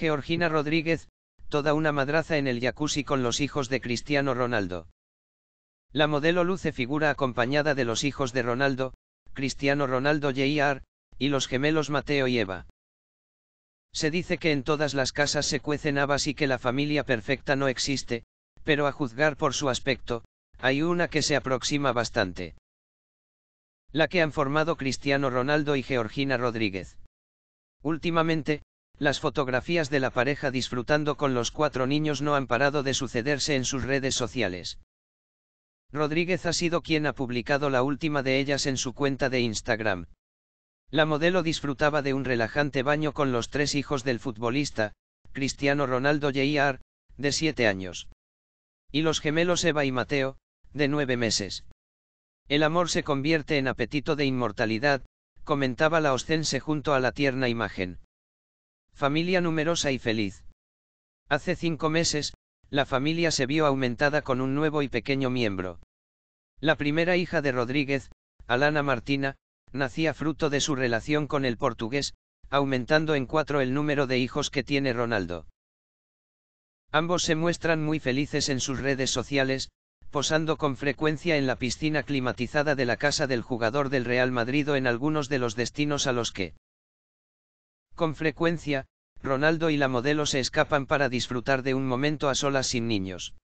Georgina Rodríguez, toda una madraza en el jacuzzi con los hijos de Cristiano Ronaldo. La modelo luce figura acompañada de los hijos de Ronaldo, Cristiano Ronaldo Jr., y los gemelos Mateo y Eva. Se dice que en todas las casas se cuecen habas y que la familia perfecta no existe, pero a juzgar por su aspecto, hay una que se aproxima bastante. La que han formado Cristiano Ronaldo y Georgina Rodríguez. Últimamente, las fotografías de la pareja disfrutando con los cuatro niños no han parado de sucederse en sus redes sociales. Rodríguez ha sido quien ha publicado la última de ellas en su cuenta de Instagram. La modelo disfrutaba de un relajante baño con los tres hijos del futbolista, Cristiano Ronaldo Jr., de 7 años. Y los gemelos Eva y Mateo, de nueve meses. El amor se convierte en apetito de inmortalidad, comentaba la oscense junto a la tierna imagen. Familia numerosa y feliz. Hace cinco meses, la familia se vio aumentada con un nuevo y pequeño miembro. La primera hija de Rodríguez, Alana Martina, nacía fruto de su relación con el portugués, aumentando en cuatro el número de hijos que tiene Ronaldo. Ambos se muestran muy felices en sus redes sociales, posando con frecuencia en la piscina climatizada de la casa del jugador del Real Madrid o en algunos de los destinos a los que con frecuencia, Ronaldo y la modelo se escapan para disfrutar de un momento a solas sin niños.